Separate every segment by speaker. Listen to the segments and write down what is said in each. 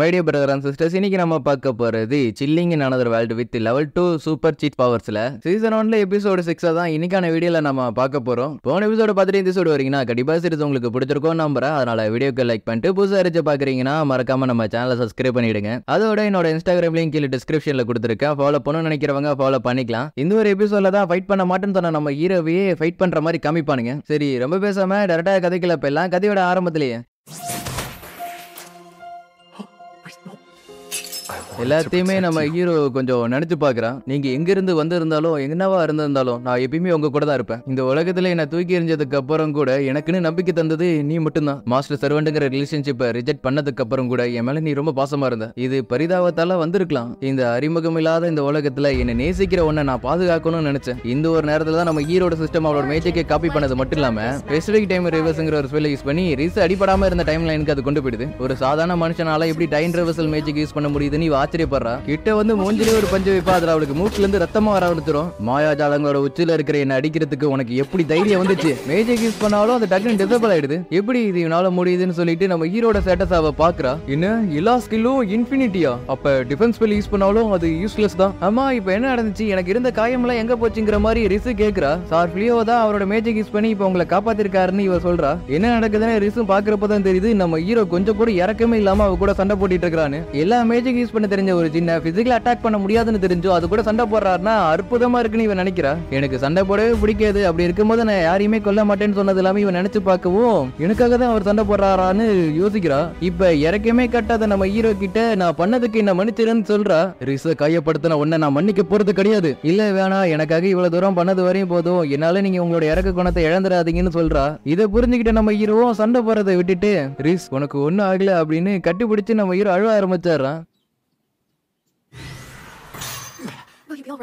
Speaker 1: my dear brother and sisters இன்னைக்கு நம்ம பார்க்க போகிறது chilling in another world with level two super cheat பவர்ஸில் சீசன் ஒன்ல எபிசோடு சிக்ஸாக தான் இன்னைக்கான வீடியோவில் நம்ம பார்க்க போகிறோம் போன எபிசோடு பார்த்துட்டு இந்த சோடு வரீங்கன்னா கண்டிப்பாக சீரிஸ் உங்களுக்கு பிடிச்சிருக்கோம் நம்புறேன் அதனால் வீடியோக்கு லைக் பண்ணிட்டு புதுசாக இருந்துச்சு பார்க்குறீங்கன்னா மறக்காமல் நம்ம சேனலை சப்ஸ்கிரைப் பண்ணிவிடுங்க அதோட என்னோட இன்ஸ்டாகிராம் லிங்க் கீழே டிஸ்கிரிப்ஷனில் கொடுத்துருக்கேன் ஃபாலோ பண்ணணும்னு நினைக்கிறவங்க ஃபாலோ பண்ணிக்கலாம் இந்த ஒரு எபிசோடில் தான் ஃபைட் பண்ண மாட்டேன்னு சொன்ன நம்ம ஹீரோவையே ஃபைட் பண்ணுற மாதிரி காமிப்பானுங்க சரி ரொம்ப பேசாமல் டேரெக்டாக கதைக்குள்ள போயிடலாம் கதையோட ஆரம்பத்திலேயே எல்லாத்தையுமே நம்ம ஹீரோ கொஞ்சம் நினைச்சு பாக்குறான் நீங்க எங்க இருந்து வந்திருந்தாலும் என்னவா இருந்திருந்தாலும் நான் எப்பயுமே உங்க கூட தான் இருப்பேன் இந்த உலகத்துல என்ன தூக்கி எறிஞ்சதுக்கு அப்புறம் கூட எனக்குன்னு நம்பிக்கை தந்தது நீ மட்டும்தான் மாஸ்டர் சர்வெண்ட்டுங்கிற ரிலேஷன்ஷிப்பை ரிஜெக்ட் பண்ணதுக்கு அப்புறம் கூட என் மேல நீ ரொம்ப பாசமா இருந்த இது பரிதாபத்தால வந்திருக்கலாம் இந்த அறிமுகம் இல்லாத இந்த உலகத்துல என்னை நேசிக்கிற ஒன்ன நான் பாதுகாக்கணும்னு நினைச்சேன் இந்த ஒரு நேரத்துல தான் நம்ம ஹீரோட சிஸ்டம் அவளோட மேஜிக்கை காப்பி பண்ணது மட்டும் இல்லாம ஸ்பெசிபிக் டைம் ரிவர்ஸ்ங்கிற ஒரு ஸ்பெல் யூஸ் பண்ணி ரிஸ் அடிப்படாம இருந்த டைம் லைனுக்கு அது கொண்டு போயிடுது ஒரு சாதாரண மனுஷனால எப்படி டைம் ரிவர்சல் மேஜிக் யூஸ் பண்ண முடியுதுன்னு ஆச்சரியப்படுறா கிட்ட வந்து மூஞ்சிலே ஒரு பஞ்சு வைப்பா அதுல அவளுக்கு மூக்குல இருந்து ரத்தமா வர ஆரம்பிச்சிடும் மாயாஜாலங்களோட உச்சில இருக்கிற என்ன அடிக்கிறதுக்கு உனக்கு எப்படி தைரியம் வந்துச்சு மேஜிக் யூஸ் பண்ணாலும் அது டக்குனு டிசபிள் ஆயிடுது எப்படி இது இவனால முடியுதுன்னு சொல்லிட்டு நம்ம ஹீரோட ஸ்டேட்டஸ் அவ பாக்குறா என்ன எல்லா ஸ்கில்லும் இன்ஃபினிட்டியா அப்ப டிஃபென்ஸ் ஸ்பெல் யூஸ் பண்ணாலும் அது யூஸ்லெஸ் தான் ஆமா இப்ப என்ன நடந்துச்சு எனக்கு இருந்த காயம் எல்லாம் எங்க போச்சுங்கிற மாதிரி ரிசு கேக்குறா சார் ஃபிளியோ தான் அவரோட மேஜிக் யூஸ் பண்ணி இப்ப உங்களை காப்பாத்திருக்காருன்னு இவ சொல்றா என்ன நடக்குதுன்னு ரிசும் பாக்குறப்ப தான் தெரியுது நம்ம ஹீரோ கொஞ்சம் கூட இறக்கமே இல்லாம அவ கூட சண்டை போட்டுட்டு இருக்கான்னு எல்லா மேஜிக் யூஸ் பண்ண தெரிஞ்ச ஒரு சின்ன பிசிக்கல் அட்டாக் பண்ண முடியாதுன்னு தெரிஞ்சோ அது கூட சண்டை போடுறாருன்னா அற்புதமா இருக்குன்னு இவன் நினைக்கிறான் எனக்கு சண்டை போடவே பிடிக்காது அப்படி இருக்கும்போது நான் யாரையுமே கொல்ல மாட்டேன்னு சொன்னது எல்லாமே இவன் நினைச்சு பார்க்கவும் எனக்காக தான் அவர் சண்டை போடுறாரான்னு யோசிக்கிறா இப்ப இறக்கமே கட்டாத நம்ம ஹீரோ கிட்ட நான் பண்ணதுக்கு என்ன மன்னிச்சிருன்னு சொல்றா ரிச கையப்படுத்தின உன்ன நான் மன்னிக்க போறது கிடையாது இல்ல வேணா எனக்காக இவ்வளவு தூரம் பண்ணது வரையும் போதும் என்னால நீங்க உங்களோட இறக்க குணத்தை இழந்துடாதீங்கன்னு சொல்றா இதை புரிஞ்சுக்கிட்ட நம்ம ஹீரோவும் சண்டை போறதை விட்டுட்டு ரிஸ் உனக்கு ஒன்னும் ஆகல அப்படின்னு கட்டுப்பிடிச்சு நம்ம ஹீரோ அழுவ ஆரம்பிச்சாரான்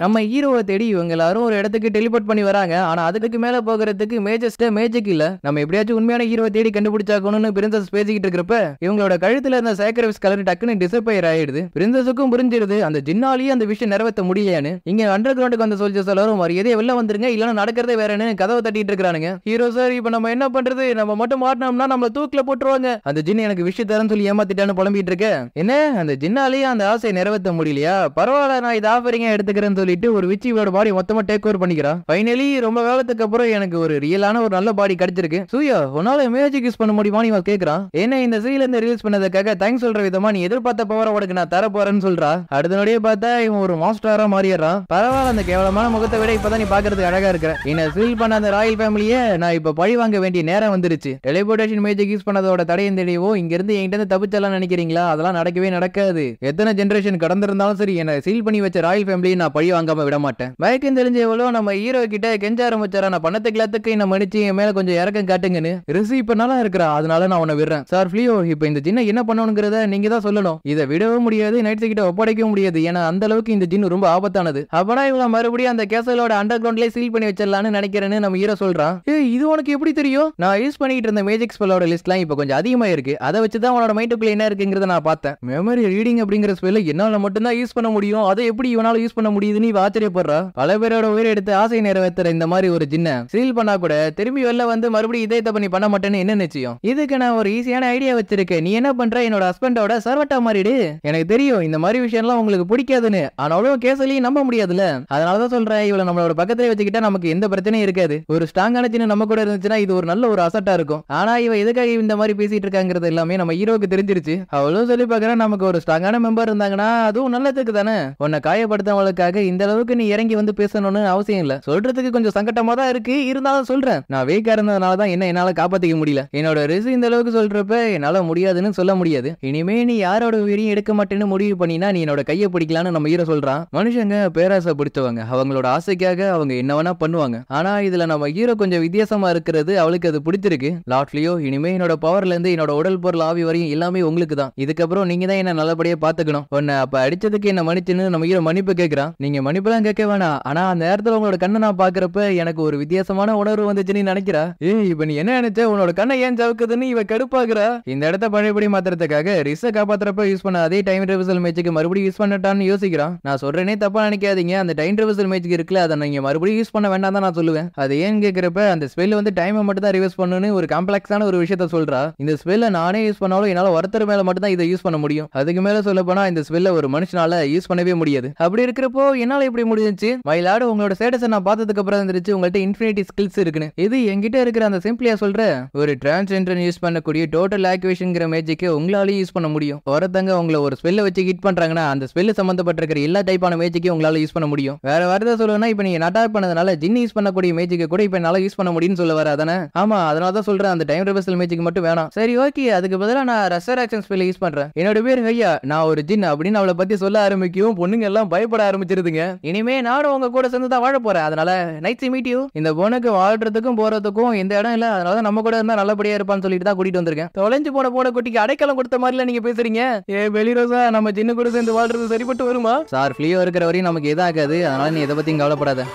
Speaker 1: நம்ம ஹீரோவை தேடி இவங்க எல்லாரும் ஒரு இடத்துக்கு டெலிபோர்ட் பண்ணி வராங்க ஆனா அதுக்கு மேல போகிறதுக்கு மேஜஸ்ட மேஜிக் இல்ல நம்ம எப்படியாச்சும் உண்மையான ஹீரோவை தேடி கண்டுபிடிச்சாக்கணும்னு பிரின்சஸ் பேசிக்கிட்டு இருக்கிறப்ப இவங்களோட கழுத்துல இருந்த சேக்கரவிஸ் கலர் டக்குன்னு டிசப்பயர் ஆயிடுது பிரின்சஸுக்கும் புரிஞ்சிருது அந்த ஜின்னாலேயே அந்த விஷயம் நிறைவேற்ற முடியலையான்னு இங்க அண்டர் கிரவுண்டுக்கு வந்த சோல்ஜர்ஸ் எல்லாரும் மரியாதை வெளில வந்துருங்க இல்லைன்னா நடக்கிறதே வேறன்னு கதவை தட்டிட்டு இருக்கானுங்க ஹீரோ சார் இப்ப நம்ம என்ன பண்றது நம்ம மட்டும் மாட்டினோம்னா நம்மள தூக்கில போட்டுருவாங்க அந்த ஜின் எனக்கு விஷயம் தரேன்னு சொல்லி ஏமாத்திட்டான்னு புலம்பிட்டு இருக்கேன் என்ன அந்த ஜின்னாலேயே அந்த ஆசையை நிறைவேற்ற முடியலையா பரவாயில்ல நான் இது ஆஃபரிங்க எடுத்துக்கிறேன் ஆகுதுன்னு சொல்லிட்டு ஒரு விச்சு இவளோட பாடி மொத்தமா டேக் ஓவர் பண்ணிக்கிறா ஃபைனலி ரொம்ப காலத்துக்கு அப்புறம் எனக்கு ஒரு ரியலான ஒரு நல்ல பாடி கிடைச்சிருக்கு சூயா உன்னால மேஜிக் யூஸ் பண்ண முடியுமா நீ கேக்குறான் ஏன்னா இந்த சீல இருந்து ரிலீஸ் பண்ணதுக்காக தேங்க்ஸ் சொல்ற விதமா நீ எதிர்பார்த்த பவர் உனக்கு நான் தர போறேன்னு சொல்றா அடுத்த நொடியே பார்த்தா இவன் ஒரு மாஸ்டரா மாறிடுறான் பரவாயில்ல அந்த கேவலமான முகத்தை விட இப்பதான் நீ பாக்குறதுக்கு அழகா இருக்கிற என்ன சீல் பண்ண அந்த ராயல் ஃபேமிலியை நான் இப்ப பழி வாங்க வேண்டிய நேரம் வந்துருச்சு டெலிபோர்டேஷன் மேஜிக் யூஸ் பண்ணதோட தடையும் தெரியவோ இங்க இருந்து என்கிட்ட தப்பிச்சலாம் நினைக்கிறீங்களா அதெல்லாம் நடக்கவே நடக்காது எத்தனை ஜென்ரேஷன் கடந்திருந்தாலும் சரி என்ன சீல் பண்ணி வச்ச ராயல் ஃபேமிலியை நான் பழி வாங்காம விட மாட்டேன் மயக்கம் தெரிஞ்ச எவ்வளோ நம்ம ஹீரோ கிட்ட கெஞ்ச ஆரம்பிச்சாரா நான் பணத்தை கிளத்துக்கு என்ன மன்னிச்சு என் மேல கொஞ்சம் இறக்கம் காட்டுங்கன்னு ரிசி இப்ப நல்லா அதனால நான் உன்னை விடுறேன் சார் ஃபிளியோ இப்போ இந்த ஜின்ன என்ன பண்ணணுங்கிறத நீங்க தான் சொல்லணும் இதை விடவும் முடியாது நைட்ஸ் கிட்ட ஒப்படைக்கவும் முடியாது ஏன்னா அந்த அளவுக்கு இந்த ஜின் ரொம்ப ஆபத்தானது அப்பனா இவங்க மறுபடியும் அந்த கேசலோட அண்டர் கிரவுண்ட்லயே சீல் பண்ணி வச்சிடலாம்னு நினைக்கிறேன்னு நம்ம ஹீரோ சொல்றான் இது உனக்கு எப்படி தெரியும் நான் யூஸ் பண்ணிட்டு இருந்த மேஜிக் ஸ்பெல்லோட லிஸ்ட்லாம் இப்போ கொஞ்சம் அதிகமா இருக்கு அதை வச்சு தான் உனோட மைண்டுக்குள்ள என்ன இருக்குங்கிறத நான் பார்த்தேன் மெமரி ரீடிங் அப்படிங்கிற ஸ்பெல்ல என்னால மட்டும்தான் யூஸ் பண்ண முடியும் அதை எப்படி இவனால யூஸ் பண்ண முடியும் இதுன்னு இவ ஆச்சரியப்படுறா பல பேரோட உயிரை எடுத்து ஆசை நிறைவேற்றுற இந்த மாதிரி ஒரு ஜின்ன சீல் பண்ணா கூட திரும்பி வெளில வந்து மறுபடியும் இதே தப்பு நீ பண்ண மாட்டேன்னு என்ன நிச்சயம் இதுக்கு நான் ஒரு ஈஸியான ஐடியா வச்சிருக்கேன் நீ என்ன பண்ற என்னோட ஹஸ்பண்டோட சர்வட்டா மாறிடு எனக்கு தெரியும் இந்த மாதிரி விஷயம்லாம் உங்களுக்கு பிடிக்காதுன்னு ஆனாலும் கேசலையும் நம்ப முடியாதுல்ல அதனாலதான் சொல்றேன் இவளை நம்மளோட பக்கத்துல வச்சுக்கிட்டா நமக்கு எந்த பிரச்சனையும் இருக்காது ஒரு ஸ்ட்ராங்கான சின்ன நம்ம கூட இருந்துச்சுன்னா இது ஒரு நல்ல ஒரு அசட்டா இருக்கும் ஆனா இவ எதுக்காக இந்த மாதிரி பேசிட்டு இருக்காங்கிறது எல்லாமே நம்ம ஹீரோக்கு தெரிஞ்சிருச்சு அவளும் சொல்லி பாக்குறேன் நமக்கு ஒரு ஸ்ட்ராங்கான மெம்பர் இருந்தாங்கன்னா அதுவும் நல்லதுக்கு தானே உன்னை காயப்படுத்தவங்களுக்காக இந்த அளவுக்கு நீ இறங்கி வந்து பேசணும்னு அவசியம் இல்ல சொல்றதுக்கு கொஞ்சம் சங்கட்டமா தான் இருக்கு இருந்தாலும் சொல்றேன் நான் வீக்கா இருந்ததுனால தான் என்ன என்னால காப்பாத்திக்க முடியல என்னோட ரிசு இந்த அளவுக்கு சொல்றப்ப என்னால முடியாதுன்னு சொல்ல முடியாது இனிமே நீ யாரோட உயிரையும் எடுக்க மாட்டேன்னு முடிவு பண்ணினா நீ என்னோட கையை பிடிக்கலான்னு நம்ம ஈர சொல்றான் மனுஷங்க பேராசை பிடிச்சவங்க அவங்களோட ஆசைக்காக அவங்க என்ன வேணா பண்ணுவாங்க ஆனா இதுல நம்ம ஈரோ கொஞ்சம் வித்தியாசமா இருக்கிறது அவளுக்கு அது பிடிச்சிருக்கு லாட்லியோ இனிமே என்னோட பவர்ல இருந்து என்னோட உடல் பொருள் ஆவி வரையும் எல்லாமே உங்களுக்கு தான் இதுக்கப்புறம் நீங்க தான் என்ன நல்லபடியா பாத்துக்கணும் உன்னை அப்ப அடிச்சதுக்கு என்ன மன்னிச்சுன்னு நம்ம ஹீரோ மன்னிப்பு கேட்கிறான் நீ நீங்கள் மன்னிப்பெல்லாம் கேட்க வேணாம் ஆனால் அந்த நேரத்தில் உங்களோட கண்ணை நான் பார்க்குறப்ப எனக்கு ஒரு வித்தியாசமான உணர்வு வந்துச்சுன்னு நினைக்கிறா ஏ இப்போ நீ என்ன நினைச்ச உன்னோட கண்ணை ஏன் ஜவுக்குதுன்னு இவ கடுப்பாக்குறா இந்த இடத்த பழையபடி மாத்திரத்துக்காக ரிஸை காப்பாத்துறப்ப யூஸ் பண்ண அதே டைம் ட்ரெவசல் மேட்சுக்கு மறுபடியும் யூஸ் பண்ணட்டான்னு யோசிக்கிறான் நான் சொல்றேனே தப்பா நினைக்காதீங்க அந்த டைம் ட்ரெவசல் மேட்சுக்கு இருக்குல்ல அதை நீங்க மறுபடியும் யூஸ் பண்ண வேண்டாம் தான் நான் சொல்லுவேன் அது ஏன் கேட்கிறப்ப அந்த ஸ்பெல் வந்து டைமை மட்டும் தான் ரிவர்ஸ் பண்ணுன்னு ஒரு காம்ப்ளெக்ஸான ஒரு விஷயத்த சொல்றா இந்த ஸ்பெல்ல நானே யூஸ் பண்ணாலும் என்னால ஒருத்தர் மேல மட்டும் தான் இதை யூஸ் பண்ண முடியும் அதுக்கு மேல சொல்ல போனா இந்த ஸ்பெல்ல ஒரு மனுஷனால யூஸ் பண்ணவே முடியாது அப்படி இருக்கிறப்போ என்னால இப்படி முடிஞ்சிச்சு மயிலாடு உங்களோட ஸ்டேட்டஸ் நான் பார்த்ததுக்கு அப்புறம் இருந்துச்சு உங்கள்ட்ட இன்ஃபினிட்டி ஸ்கில்ஸ் இருக்குன்னு இது என்கிட்ட இருக்கிற அந்த சிம்பிளியா சொல்ற ஒரு டிரான்ஸ்ஜெண்டர் யூஸ் பண்ணக்கூடிய டோட்டல் ஆக்டிவேஷன்ங்கிற மேஜிக்கை உங்களாலேயும் யூஸ் பண்ண முடியும் ஒருத்தங்க உங்களை ஒரு ஸ்பெல்ல வச்சு ஹிட் பண்றாங்கன்னா அந்த ஸ்பெல்ல சம்பந்தப்பட்டிருக்கிற எல்லா டைப்பான மேஜிக்கையும் உங்களால யூஸ் பண்ண முடியும் வேற வார்த்தை சொல்லணும்னா இப்ப நீங்க நட்டா பண்ணதுனால ஜின் யூஸ் பண்ணக்கூடிய மேஜிக்கை கூட இப்போ என்னால யூஸ் பண்ண முடியும்னு சொல்ல வர அதானே ஆமா அதனால தான் சொல்றேன் அந்த டைம் ரிவர்சல் மேஜிக் மட்டும் வேணாம் சரி ஓகே அதுக்கு பதிலாக நான் ரெசர் ஆக்ஷன் ஸ்பெல்ல யூஸ் பண்றேன் என்னோட பேர் ஹையா நான் ஒரு ஜின் அப்படின்னு அவளை பத்தி சொல்ல ஆரம்பிக்கும் பொண்ணுங்க எல்லாம் பயப்பட ஆரம்பிச்சிருது போகுதுங்க இனிமே நானும் உங்க கூட சேர்ந்து தான் வாழ போறேன் அதனால நைட் மீட் யூ இந்த பொண்ணுக்கு வாழ்றதுக்கும் போறதுக்கும் இந்த இடம் இல்ல அதனால நம்ம கூட இருந்தா நல்லபடியா இருப்பான்னு சொல்லிட்டு தான் கூட்டிட்டு வந்திருக்கேன் தொலைஞ்சு போன போன குட்டிக்கு அடைக்கலம் கொடுத்த மாதிரி நீங்க பேசுறீங்க ஏ வெளிரோசா நம்ம சின்ன கூட சேர்ந்து வாழ்றது சரிபட்டு வருமா சார் ஃப்ளீயோ இருக்கிற வரையும் நமக்கு இதாகாது அதனால நீ எதை பத்தியும் கவலைப்படாத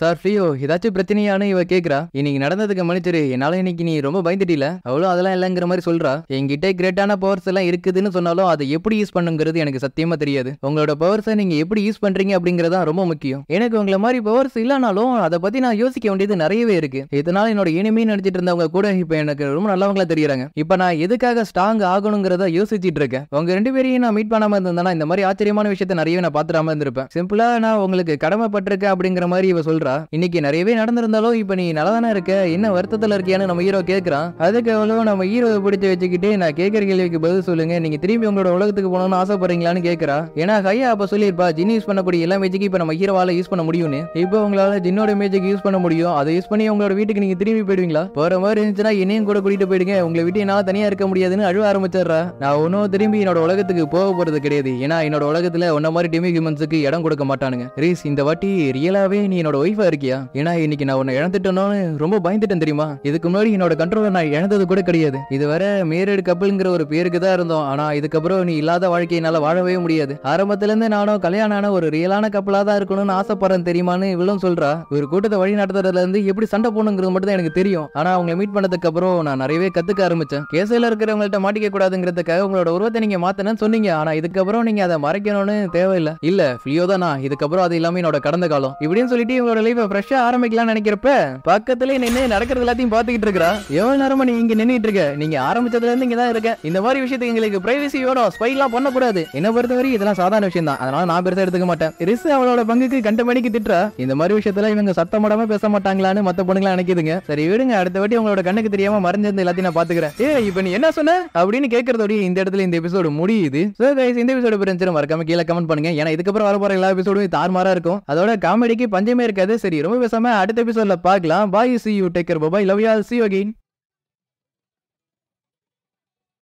Speaker 1: சார் ஃப்ரீயோ ஏதாச்சும் பிரச்சனையானு இவ கேக்குறா இன்னைக்கு நடந்ததுக்கு மன்னிச்சிரு என்னால இன்னைக்கு நீ ரொம்ப பயந்துட்டில அவ்வளோ அதெல்லாம் இல்லைங்கிற மாதிரி சொல்றா என்கிட்ட கிரேட்டான பவர்ஸ் எல்லாம் இருக்குதுன்னு சொன்னாலும் அதை எப்படி யூஸ் பண்ணுங்கிறது எனக்கு சத்தியமா தெரியாது உங்களோட பவர்ஸை நீங்க எப்படி யூஸ் பண்றீங்க அப்படிங்கறதா ரொம்ப முக்கியம் எனக்கு உங்களை மாதிரி பவர்ஸ் இல்லைனாலும் அதை பத்தி நான் யோசிக்க வேண்டியது நிறையவே இருக்கு இதனால என்னோட இனிமே நினைச்சிட்டு இருந்தவங்க கூட இப்ப எனக்கு ரொம்ப நல்லவங்களா தெரியறாங்க இப்ப நான் எதுக்காக ஸ்ட்ராங் ஆகணுங்கிறத யோசிச்சுட்டு இருக்கேன் உங்க ரெண்டு பேரையும் நான் மீட் பண்ணாம இருந்தேன்னா இந்த மாதிரி ஆச்சரியமான விஷயத்த நிறையவே நான் பாத்துறாம இருந்திருப்பேன் சிம்பிளா நான் உங்களுக்கு கடமைப்பட்டிருக்கேன் அப்படிங்கிற மாதிரி இவ சொல்றேன் சொல்றா இன்னைக்கு நிறையவே நடந்திருந்தாலும் இப்ப நீ நல்லா தானே இருக்க என்ன வருத்தத்துல இருக்கியான்னு நம்ம ஹீரோ கேட்கறான் அதுக்கு அவ்வளவு நம்ம ஹீரோவை பிடிச்சு வச்சுக்கிட்டு நான் கேட்கற கேள்விக்கு பதில் சொல்லுங்க நீங்க திரும்பி உங்களோட உலகத்துக்கு போகணும்னு ஆசைப்படுறீங்களான்னு கேட்கறா ஏன்னா ஹையா அப்ப சொல்லியிருப்பா ஜின் யூஸ் பண்ணக்கூடிய எல்லா மேஜிக்கும் இப்ப நம்ம ஹீரோவால யூஸ் பண்ண முடியும்னு இப்போ உங்களால ஜின்னோட மேஜிக் யூஸ் பண்ண முடியும் அதை யூஸ் பண்ணி உங்களோட வீட்டுக்கு நீங்க திரும்பி போயிடுவீங்களா போற மாதிரி இருந்துச்சுன்னா என்னையும் கூட கூட்டிட்டு போயிடுங்க உங்களை வீட்டு நான் தனியா இருக்க முடியாதுன்னு அழுவ ஆரம்பிச்சிடுறா நான் ஒன்னும் திரும்பி என்னோட உலகத்துக்கு போக போறது கிடையாது ஏன்னா என்னோட உலகத்துல உன்ன மாதிரி டிமி ஹியூமன்ஸுக்கு இடம் கொடுக்க மாட்டானுங்க ரீஸ் இந்த வாட்டி ரியலாவே நீ என்னோட ஒய்ஃப் சேஃபா இருக்கியா ஏன்னா இன்னைக்கு நான் உன்னை ரொம்ப பயந்துட்டேன் தெரியுமா இதுக்கு முன்னாடி என்னோட நான் இழந்தது கூட கிடையாது இதுவரை கப்பல்ங்கிற ஒரு பேருக்கு தான் இருந்தோம் ஆனா இதுக்கப்புறம் நீ இல்லாத வாழவே முடியாது ஆரம்பத்துல இருந்து நானும் கல்யாணம் ஒரு ரியலான கப்பலா தான் இருக்கணும்னு ஆசைப்படுறேன் தெரியுமான்னு இவ்வளவு சொல்றா ஒரு கூட்டத்தை வழி நடத்துறதுல இருந்து எப்படி சண்டை போகணுங்கிறது மட்டும் தான் எனக்கு தெரியும் ஆனா அவங்க மீட் பண்ணதுக்கு அப்புறம் நான் நிறையவே கத்துக்க ஆரம்பிச்சேன் கேசில இருக்கிறவங்கள்ட்ட மாட்டிக்க கூடாதுங்கிறதுக்காக உங்களோட உருவத்தை நீங்க மாத்தணும்னு சொன்னீங்க ஆனா இதுக்கப்புறம் நீங்க அதை மறைக்கணும்னு தேவையில்லை இல்ல இதுக்கப்புறம் அது எல்லாமே என்னோட கடந்த காலம் இப்படின்னு சொல்லிட்டு இவங்களோட லைஃபை ஃப்ரெஷ்ஷா ஆரம்பிக்கலாம்னு நினைக்கிறப்ப பக்கத்துலயே நின்று நடக்கிறது எல்லாத்தையும் பார்த்துக்கிட்டு இருக்கிறா எவ்வளவு நேரமா நீ இங்கே நின்றுட்டு இருக்க நீங்க ஆரம்பிச்சதுல இருந்து இங்க தான் இருக்க இந்த மாதிரி விஷயத்துக்கு எங்களுக்கு பிரைவசி வேணும் ஸ்பை எல்லாம் பண்ணக்கூடாது என்ன பொறுத்தவரை இதெல்லாம் சாதாரண விஷயம் தான் அதனால நான் பெருசாக எடுத்துக்க மாட்டேன் ரிஸ் அவளோட பங்குக்கு கண்ட மணிக்கு திட்டுறா இந்த மாதிரி விஷயத்துல இவங்க சத்தமடமா பேச மாட்டாங்களான்னு மற்ற பொண்ணுங்களா நினைக்குதுங்க சரி விடுங்க அடுத்த வாட்டி உங்களோட கண்ணுக்கு தெரியாம மறைஞ்சிருந்து எல்லாத்தையும் நான் பாத்துக்கிறேன் ஏ இப்ப நீ என்ன சொன்ன அப்படின்னு கேட்கறதோட இந்த இடத்துல இந்த எபிசோடு முடியுது சோ கைஸ் இந்த எபிசோடு பிரிஞ்சிடும் மறக்காம கீழே கமெண்ட் பண்ணுங்க ஏன்னா இதுக்கப்புறம் வர போற எல்லா எபிசோடும் தார்மாரா இருக்கும் அதோட காமெடிக்கு பஞ்சமே இருக்காது சரி ரொம்ப பேசாம அடுத்த எபிசோட்ல பார்க்கலாம் bye see you take care bye love you all see you again